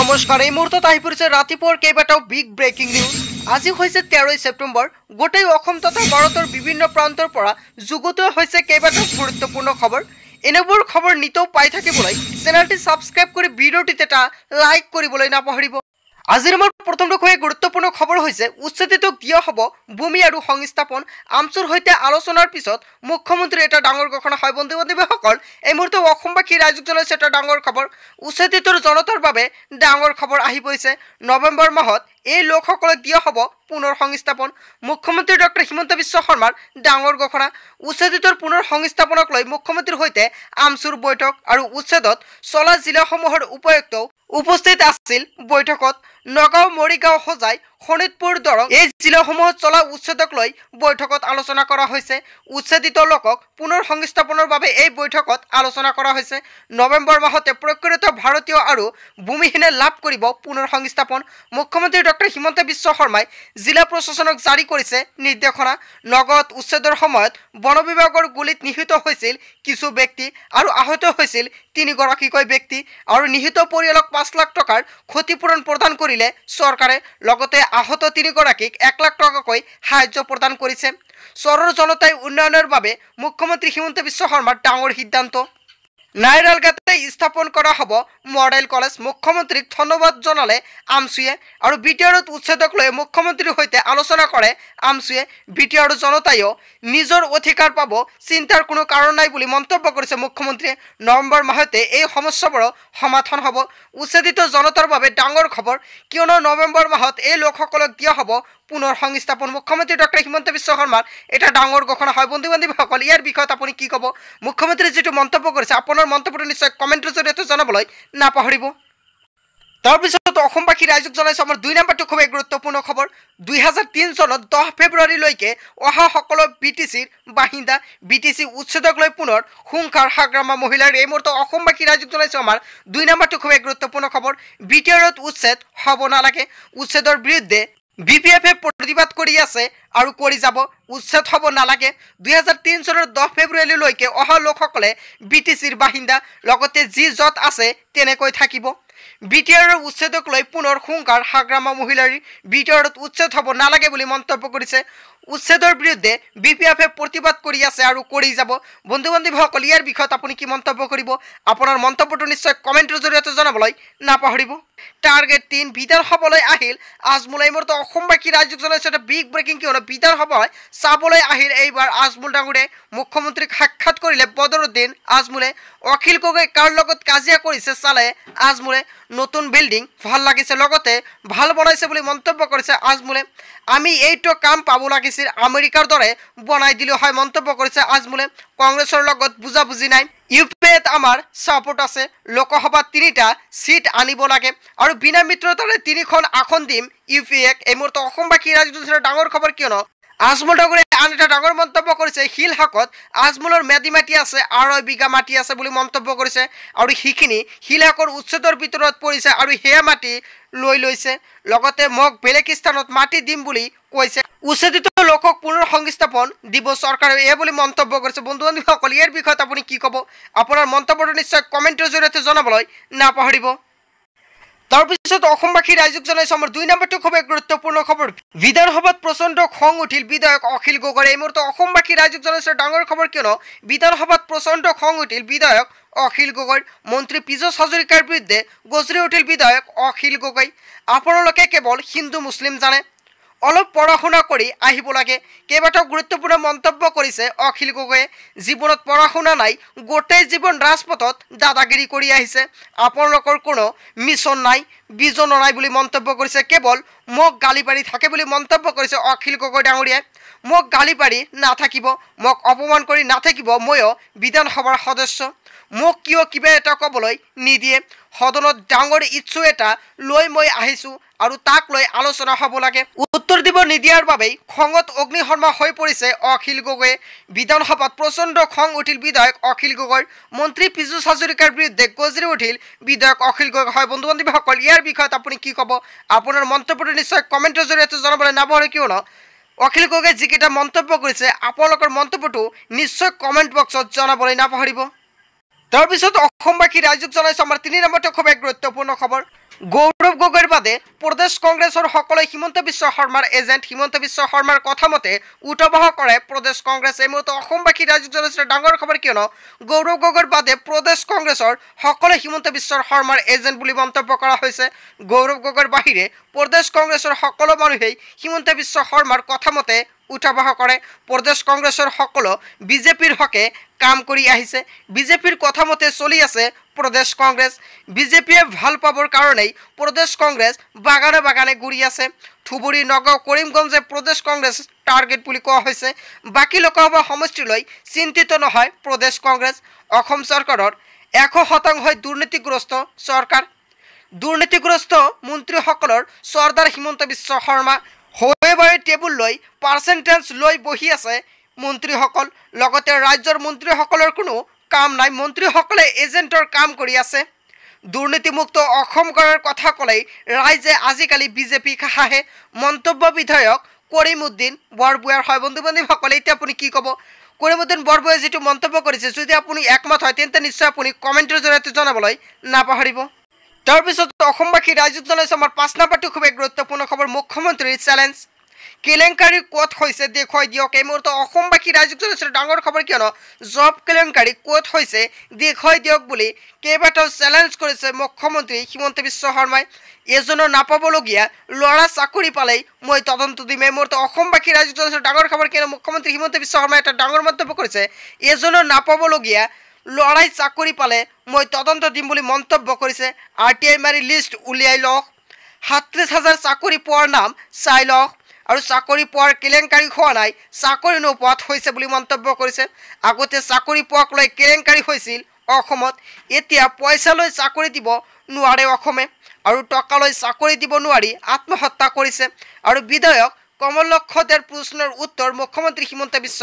নমস্কাৰ এই মুহূৰ্তত আহি পৰিছে ৰাতিপুৱাৰ কেইবাটাও বিগ ব্ৰেকিং নিউজ আজি হৈছে তেৰ ছেপ্টেম্বৰ গোটেই অসম তথা ভাৰতৰ বিভিন্ন প্ৰান্তৰ পৰা যুগুতোৱা হৈছে কেইবাটাও গুৰুত্বপূৰ্ণ খবৰ এনেবোৰ খবৰ নিতৌ পাই থাকিবলৈ চেনেলটি ছাবস্ক্ৰাইব কৰি আজিৰ আমাৰ প্ৰথমটো খুবেই গুৰুত্বপূৰ্ণ খবৰ হৈছে উচ্ছেদিত কিয় হ'ব ভূমি আৰু সংস্থাপন আমচুৰ সৈতে আলোচনাৰ পিছত মুখ্যমন্ত্ৰীৰ এটা ডাঙৰ ঘোষণা হয় বন্ধু বান্ধৱীসকল এই মুহূৰ্তত অসমবাসী ৰাইজকজনৰ হৈছে এটা ডাঙৰ খবৰ উচ্চতিটোৰ জনতাৰ বাবে ডাঙৰ খবৰ আহি পৰিছে নৱেম্বৰ মাহত এই লোকসকলক দিয়া হ'ব পুনৰ সংস্থাপন মুখ্যমন্ত্ৰী ডক্টৰ হিমন্ত বিশ্ব শৰ্মাৰ ডাঙৰ ঘোষণা উচ্চেদিতৰ পুনৰ সংস্থাপনক লৈ মুখ্যমন্ত্ৰীৰ সৈতে আমচুৰ বৈঠক আৰু উচ্ছেদত চলা জিলাসমূহৰ উপায়ুক্তও উপস্থিত আছিল বৈঠকত নগাঁও মৰিগাঁও সজাই শোণিতপুৰ দৰং এই জিলাসমূহত চলা উচ্ছেদক লৈ বৈঠকত আলোচনা কৰা হৈছে উচ্ছেদিত লোকক পুনৰ সংস্থাপনৰ বাবে এই বৈঠকত আলোচনা কৰা হৈছে নৱেম্বৰ মাহতে প্ৰকৃত ভাৰতীয় আৰু ভূমিহীনে লাভ কৰিব পুনৰ সংস্থাপন মুখ্যমন্ত্ৰী ডক্টৰ হিমন্ত বিশ্ব শৰ্মাই জিলা প্ৰশাসনক জাৰি কৰিছে নিৰ্দেশনা নগদ উচ্ছেদৰ সময়ত বন বিভাগৰ গুলীত নিহিত হৈছিল কিছু ব্যক্তি আৰু আহত হৈছিল তিনিগৰাকীকৈ ব্যক্তি আৰু নিহিত পৰিয়ালক পাঁচ লাখ টকাৰ ক্ষতিপূৰণ প্ৰদান কৰিলে মিলে চৰকাৰে লগতে আহত তিনিগৰাকীক এক লাখ টকাকৈ সাহায্য প্ৰদান কৰিছে চৰৰ জনতাই উন্নয়নৰ বাবে মুখ্যমন্ত্ৰী হিমন্ত বিশ্ব শৰ্মাৰ ডাঙৰ সিদ্ধান্ত নাইডালগাতে স্থাপন করা হব মডেল কলেজ মুখ্যমন্ত্রীক ধন্যবাদ জনালে আমসুয়ে আর বিটিআরত উচ্ছেদক লয়ে মুখ্যমন্ত্রীর হইতে আলোচনা করে আমসুয়ে বিটিআর জনতায়ও নিজের অধিকার পাব চিন্তার কোনো কারণ নাই বলে মন্তব্য করেছে মুখ্যমন্ত্রী নভেম্বর মাহতে এই সমস্যাবর সমাধান হব উচ্ছেদিত জনতার ডাঙর খবর কিয়নো নভেম্বর মাহত এই লোকসল দিয়া হব পুনৰ সংস্থাপন মুখ্যমন্ত্ৰী ডক্টৰ হিমন্ত বিশ্ব শৰ্মাৰ এটা ডাঙৰ ঘোষণা হয় বন্ধু বান্ধৱীসকল ইয়াৰ বিষয়ত আপুনি কি ক'ব মুখ্যমন্ত্ৰীয়ে যিটো মন্তব্য কৰিছে আপোনাৰ মন্তব্যটো নিশ্চয় কমেণ্টৰ জৰিয়তে জনাবলৈ নাপাহৰিব তাৰপিছত অসমবাসী ৰাইজক জনাইছোঁ আমাৰ দুই নম্বৰটো খুবেই গুৰুত্বপূৰ্ণ খবৰ দুহেজাৰ তিন চনত দহ ফেব্ৰুৱাৰীলৈকে অহা সকলো বি টি চিৰ বাসিন্দা বি টি চি উচ্ছেদক লৈ পুনৰ সোংসাৰ সাগ্ৰামা মহিলাৰ এই মুহূৰ্তত অসমবাসী ৰাইজক জনাইছোঁ আমাৰ দুই নম্বৰটো খুবেই গুৰুত্বপূৰ্ণ খবৰ বি টি আৰত উচ্ছেদ হ'ব নালাগে উচ্ছেদৰ বিৰুদ্ধে বি পি এফে প্ৰতিবাদ কৰি আছে আৰু কৰি যাব উচ্ছেদ হ'ব নালাগে দুহেজাৰ তিন চনৰ দহ ফেব্ৰুৱাৰীলৈকে অহা লোকসকলে বি টি চিৰ বাসিন্দা লগতে যি য'ত আছে তেনেকৈ থাকিব বি টি আৰৰ উচ্ছেদক লৈ পুনৰ হুংকাৰ হাগ্ৰামা মহিলাৰী বি টি আৰত উচ্ছেদ হ'ব নালাগে বুলি মন্তব্য কৰিছে উচ্ছেদৰ বিৰুদ্ধে বি পি এফে প্ৰতিবাদ কৰি আছে আৰু কৰি যাব বন্ধু বান্ধৱীসকল ইয়াৰ বিষয়ত আপুনি কি মন্তব্য কৰিব আপোনাৰ মন্তব্যটো নিশ্চয় কমেণ্টৰ জৰিয়তে জনাবলৈ নাপাহৰিব টার্গেট তিন বিদার হবলে আহিল আজমুলাই মূলত অসমবাসী রাজ্যক জনাইছে বিগ ব্রেকিং কি হল বিদার হবলে চাবলে আহিল এইবার আজমুল ডাঙুরে মুখ্যমন্ত্রীক সাক্ষাৎ করিলে বদরুদ্দিন আজমুলে অখিল গগৈ কার লগত কাজিয়া করেছে চালে আজমুলে নতুন বিল্ডিং ভাল লাগিছে লগতে ভাল বনাইছে বলে মন্তব্য করেছে আজমুলে আমি এইটো কাম পাব লাগিছিল আমেরিকার দরে বনাই দিলে হয় মন্তব্য করেছে আজমুলে কংগ্রেসের লগত বুঝাবুঝি নাই ইউ পি এত আমাৰ ছাপোৰ্ট আছে লোকসভাত তিনিটা ছিট আনিব লাগে আৰু বিনা মিত্ৰতাৰে তিনিখন আসন দিম ইউ পি এক এই মুহূৰ্তত অসমবাসী ৰাজনীতি ডাঙৰ খবৰ কিয়নো আজমল ঠাকুৰে আন এটা ডাঙৰ মন্তব্য কৰিছে শাকত আজমলৰ ম্যাদী মাটি আছে আৰু বিঘা মাটি আছে বুলি মন্তব্য কৰিছে আৰু শিল শিলশাকৰ উচ্ছেদৰ ভিতৰত পৰিছে আৰু সেয়া মাটি লৈ লৈছে লগতে মোক বেলেগ স্থানত মাটি দিম বুলি কৈছে উচ্ছেদিত লোকক সংস্থাপন দিব চৰকাৰে এই বুলি মন্তব্য কৰিছে বন্ধু বান্ধৱীসকল ইয়াৰ বিষয়ত আপুনি কি ক'ব আপোনাৰ মন্তব্যটো নিশ্চয় কমেণ্টৰ জৰিয়তে জনাবলৈ নাপাহৰিব তাৰপিছত অসমবাসী ৰাইজক জনাইছে আমাৰ দুই নম্বৰটো খুবেই গুৰুত্বপূৰ্ণ খবৰ বিধানসভাত প্ৰচণ্ড খং উঠিল বিধায়ক অখিল গগৈ এই মুহূৰ্তত অসমবাসী ৰাইজক জনাইছে ডাঙৰ খবৰ কিয়নো বিধানসভাত প্ৰচণ্ড খং উঠিল বিধায়ক অখিল গগৈ মন্ত্ৰী পীযুষ হাজৰিকাৰ বিৰুদ্ধে গজৰি উঠিল বিধায়ক অখিল গগৈ আপোনালোকে কেৱল হিন্দু মুছলিম জানে অলপ পঢ়া শুনা কৰি আহিব লাগে কেইবাটাও গুৰুত্বপূৰ্ণ মন্তব্য কৰিছে অখিল গগৈয়ে জীৱনত পঢ়া শুনা নাই গোটেই জীৱন ৰাজপথত দাদাগিৰি কৰি আহিছে আপোনালোকৰ কোনো মিছন নাই বিজন নাই বুলি মন্তব্য কৰিছে কেৱল মোক গালি পাৰি থাকে বুলি মন্তব্য কৰিছে অখিল গগৈ ডাঙৰীয়াই মোক গালি পাৰি নাথাকিব মোক অপমান কৰি নাথাকিব ময়ো বিধানসভাৰ সদস্য মোক কিয় কিবা এটা ক'বলৈ নিদিয়ে সদনত ডাঙৰ ইচ্ছু এটা লৈ মই আহিছোঁ আৰু তাক লৈ আলোচনা হ'ব লাগে উত্তৰ দিব নিদিয়াৰ বাবেই খঙত অগ্নিশৰ্মা হৈ পৰিছে অখিল গগৈ বিধানসভাত প্ৰচণ্ড খং উঠিল বিধায়ক অখিল গগৈ মন্ত্ৰী পীযুষ হাজৰিকাৰ বিৰুদ্ধে গজৰি উঠিল বিধায়ক অখিল গগৈ হয় বন্ধু বান্ধৱীসকল ইয়াৰ বিষয়ত আপুনি কি ক'ব আপোনাৰ মন্তব্যটো নিশ্চয় কমেণ্টৰ জৰিয়তে জনাবলৈ নাপাহৰে কিয়নো অখিল গগৈ যিকেইটা মন্তব্য কৰিছে আপোনালোকৰ মন্তব্যটো নিশ্চয় কমেণ্ট বক্সত জনাবলৈ নাপাহৰিব তাৰপিছত অসমবাসী ৰাইজক জনাইছো আমাৰ তিনি নম্বৰতে খুবেই গুৰুত্বপূৰ্ণ খবৰ গৌরব গগৈর বাদে প্রদেশ কংগ্রেসের সকলে হিমন্ত বিশ্ব শর্মার এজেন্ট হিমন্ত বিশ্ব শর্মার কথা মতে উতবাহ করে প্রদেশ কংগ্রেস এই মুহূর্তে রাজ্যিক জনসাধারণ ডাঙর খবর কেন গৌরব গগৈর বাদে প্রদেশ কংগ্রেসের সকলে হিমন্ত বিশ্ব শর্মার এজেন্ট বলে মন্তব্য করা হয়েছে গৌরব গগৈর বাহিরে প্রদেশ কংগ্রেসের সকল মানুষেই হিমন্ত বিশ্ব শর্মার কথা উঠাবাহ কৰে প্ৰদেশ কংগ্ৰেছৰ সকলো বিজেপিৰ হকে কাম কৰি আহিছে বিজেপিৰ কথা মতে চলি আছে প্ৰদেশ কংগ্ৰেছ বিজেপিয়ে ভাল পাবৰ কাৰণেই প্ৰদেশ কংগ্ৰেছ বাগানে বাগানে ঘূৰি আছে ধুবুৰী নগাঁও কৰিমগঞ্জে প্ৰদেশ কংগ্ৰেছ টাৰ্গেট বুলি কোৱা হৈছে বাকী লোকসভা সমষ্টিলৈ চিন্তিত নহয় প্ৰদেশ কংগ্ৰেছ অসম চৰকাৰৰ এশ শতাংশ দুৰ্নীতিগ্ৰস্ত চৰকাৰ দুৰ্নীতিগ্ৰস্ত মন্ত্ৰীসকলৰ চৰ্দাৰ হিমন্ত বিশ্ব শৰ্মা বাবে বাবে টেবুল লৈ পাৰ্চেণ্টেজ লৈ বহি আছে মন্ত্ৰীসকল লগতে ৰাজ্যৰ মন্ত্ৰীসকলৰ কোনো কাম নাই মন্ত্ৰীসকলে এজেণ্টৰ কাম কৰি আছে দুৰ্নীতিমুক্ত অসম গঢ়াৰ কথা ক'লেই ৰাইজে আজিকালি বিজেপিক হাঁহে মন্তব্য বিধায়ক কৰিমউদ্দিন বৰবুয়াৰ হয় বন্ধু বান্ধৱীসকলে এতিয়া আপুনি কি কব কৰিমুদ্দিন বৰবুৱে যিটো মন্তব্য কৰিছে যদি আপুনি একমত হয় তেন্তে নিশ্চয় আপুনি কমেণ্টৰ জৰিয়তে জনাবলৈ নাপাহৰিব তাৰপিছত অসমবাসী ৰাইজক জানাইছে আমাৰ পাঁচ নাম্বাৰটি খুবেই গুৰুত্বপূৰ্ণ খবৰ মুখ্যমন্ত্ৰীৰ চেলেঞ্জ কেলেংকাৰী ক'ত হৈছে দেখুৱাই দিয়ক এই মুহূৰ্তত অসমবাসী ৰাইজক জনাইছিলোঁ ডাঙৰ খবৰ কিয়নো জব কেলেংকাৰী ক'ত হৈছে দেখুৱাই দিয়ক বুলি কেইবাটাও চেলেঞ্জ কৰিছে মুখ্যমন্ত্ৰী হিমন্ত বিশ্ব শৰ্মাই এজনৰ নাপাবলগীয়া ল'ৰা চাকৰি পালেই মই তদন্ত দিম এই মুহূৰ্তত অসমবাসী ৰাইজক জনাইছিলোঁ ডাঙৰ খবৰ কিয়নো মুখ্যমন্ত্ৰী হিমন্ত বিশ্ব শৰ্মাই এটা ডাঙৰ মন্তব্য কৰিছে এজনৰ নাপাবলগীয়া ল'ৰাই চাকৰি পালে মই তদন্ত দিম বুলি মন্তব্য কৰিছে আৰ টি আই মাৰি লিষ্ট উলিয়াই লওক সাতত্ৰিছ হাজাৰ চাকৰি পোৱাৰ নাম চাই লওক আৰু চাকৰি পোৱাৰ কেলেংকাৰী হোৱা নাই চাকৰি নোপোৱাত হৈছে বুলি মন্তব্য কৰিছে আগতে চাকৰি পোৱাক লৈ কেলেংকাৰী হৈছিল অসমত এতিয়া পইচা লৈ চাকৰি দিব নোৱাৰে অসমে আৰু টকালৈ চাকৰি দিব নোৱাৰি আত্মহত্যা কৰিছে আৰু বিধায়ক কমলক্ষ দেৰ প্ৰশ্নৰ উত্তৰ মুখ্যমন্ত্ৰী হিমন্ত বিশ্ব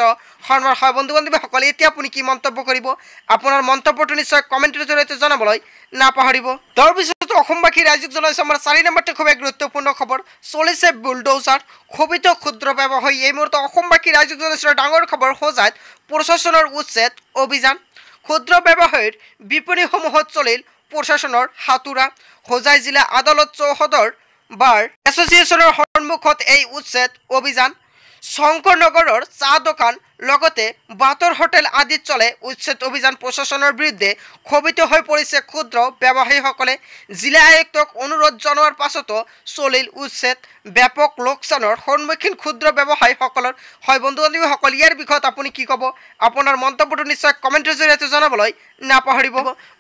শৰ্মাৰ হয় বন্ধু বান্ধৱীসকলে এতিয়া আপুনি কি মন্তব্য কৰিব আপোনাৰ মন্তব্যটো নিশ্চয় কমেণ্টৰ জৰিয়তে জনাবলৈ নাপাহৰিব তাৰপিছত অসমবাসী ৰাজ্যিক জনাইছে আমাৰ চাৰি নম্বৰটো খুবেই গুৰুত্বপূৰ্ণ খবৰ চলিছে বুলডৌজাৰ ক্ষোভিত ক্ষুদ্ৰ ব্যৱসায়ী এই মুহূৰ্তত অসমবাসী ৰাজ্যিক জনাইছে ডাঙৰ খবৰ সজাত প্ৰশাসনৰ উচ্ছেদ অভিযান ক্ষুদ্ৰ ব্যৱসায়ীৰ বিপণীসমূহত চলিল প্ৰশাসনৰ সাঁতোৰা হোজাই জিলা আদালত চৌহদৰ বাৰ এছ'চিয়েশ্যনৰ সন্মুখত এই উচ্ছেদ অভিযান শংকৰনগৰৰ চাহ দোকান লগতে বাহাতৰ হোটেল আদিত চলে উচ্ছেদ অভিযান প্ৰশাসনৰ বিৰুদ্ধে ক্ষোভিত হৈ পৰিছে ক্ষুদ্ৰ ব্যৱসায়ীসকলে জিলা আয়ুক্তক অনুৰোধ জনোৱাৰ পাছতো চলিল উচ্ছেদ ব্যাপক লোকচানৰ সন্মুখীন ক্ষুদ্ৰ ব্যৱসায়ীসকলৰ হয় বন্ধু বন্ধুবান্ধীসকল ইয়াৰ বিষয়ত আপুনি কি ক'ব আপোনাৰ মন্তব্যটো নিশ্চয় কমেণ্টৰ জৰিয়তে জনাবলৈ নাপাহৰিব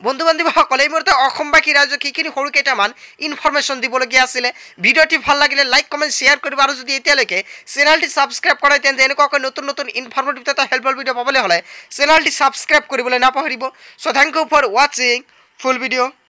বন্ধু বান্ধৱীসকল এই মুহূৰ্তে অসমবাসী ৰাইজক সেইখিনি সৰু কেইটামান ইনফৰ্মেশ্যন দিবলগীয়া আছিলে ভিডিঅ'টি ভাল লাগিলে লাইক কমেণ্ট শ্বেয়াৰ কৰিব আৰু যদি এতিয়ালৈকে চেনেলটি ছাবস্ক্ৰাইব কৰে তেন্তে এনেকুৱাকৈ নতুন নতুন ইনফৰ্ম নতুন এটা হেল্পফুল ভিডিও পাবলে হলে চ্যানেলটি সাবস্ক্রাইব করবলে নপাহরব so thank you for watching full video